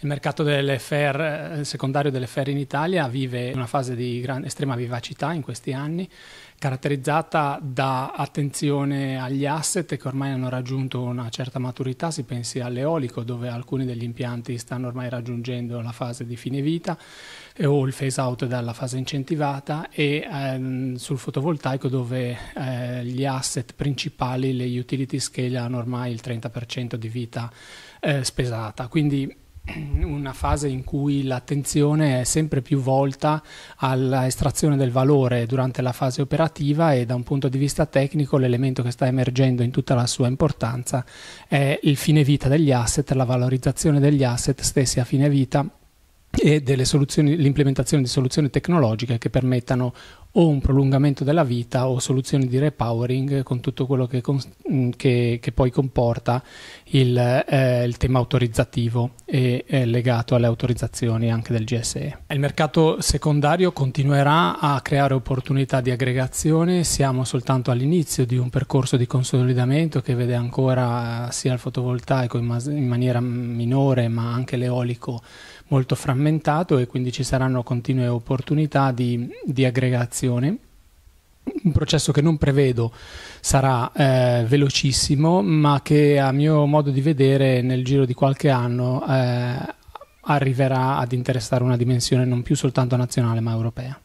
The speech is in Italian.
Il mercato delle il eh, secondario delle dell'FR in Italia vive una fase di gran, estrema vivacità in questi anni, caratterizzata da attenzione agli asset che ormai hanno raggiunto una certa maturità, si pensi all'eolico dove alcuni degli impianti stanno ormai raggiungendo la fase di fine vita o il phase out dalla fase incentivata e ehm, sul fotovoltaico dove eh, gli asset principali, le utility scale hanno ormai il 30% di vita eh, spesata. Quindi una fase in cui l'attenzione è sempre più volta all'estrazione del valore durante la fase operativa e da un punto di vista tecnico l'elemento che sta emergendo in tutta la sua importanza è il fine vita degli asset, la valorizzazione degli asset stessi a fine vita e l'implementazione di soluzioni tecnologiche che permettano o un prolungamento della vita o soluzioni di repowering con tutto quello che, che, che poi comporta il, eh, il tema autorizzativo e è legato alle autorizzazioni anche del GSE. Il mercato secondario continuerà a creare opportunità di aggregazione, siamo soltanto all'inizio di un percorso di consolidamento che vede ancora eh, sia il fotovoltaico in, in maniera minore ma anche l'eolico molto frammentato e quindi ci saranno continue opportunità di, di aggregazione un processo che non prevedo sarà eh, velocissimo, ma che a mio modo di vedere nel giro di qualche anno eh, arriverà ad interessare una dimensione non più soltanto nazionale ma europea.